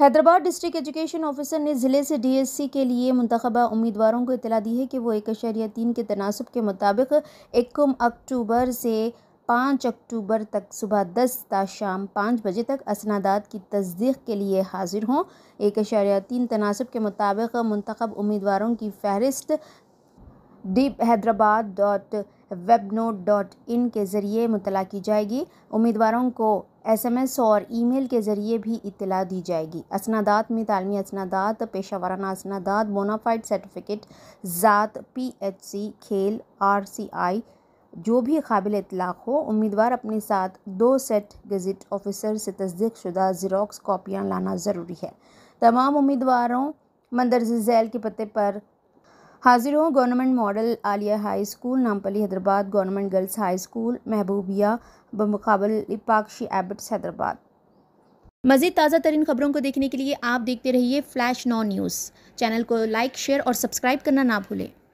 Hyderabad district education officer ने ज़िले से डीएससी के लिए मंतखबा उम्मीदवारों को इतला दी है कि वो एक अशरिया तीन के तनासब के मुताबिक एक अक्टूबर से पाँच अक्टूबर तक सुबह दस ता शाम पाँच बजे तक असनादात की तस्दीक के लिए हाजिर हों एक अशारिया तीन तनासब के मुताबिक मंतखब उम्मीदवारों की फहरिस्त deep Hyderabad dot web note dot in के ज़रिए मुतला की जाएगी उम्मीदवारों को एसएमएस और ईमेल के ज़रिए भी इतला दी जाएगी असनादात में तालमी असनादात पेशा वाराना असनादात बोनाफाइड सर्टिफिकेट ज़ात पीएचसी खेल आरसीआई जो भी काबिल इतलाक़ हो उम्मीदवार अपने साथ दो सेट गज़ट ऑफिसर से तस्दीक शुदा जीरोक्स कापियाँ लाना ज़रूरी है तमाम उम्मीदवारों मंदरजैल के पते पर हाजिर हूँ government model Aliya high school Nampally Hyderabad government girls high school Mahbubia बमकबल लिपाक्षी एबट्स हैदराबाद मज़ीद ताज़ा तरीन खबरों को देखने के लिए आप देखते रहिए फ्लैश नॉ न्यूज़ चैनल को लाइक शेयर और सब्सक्राइब करना ना भूलें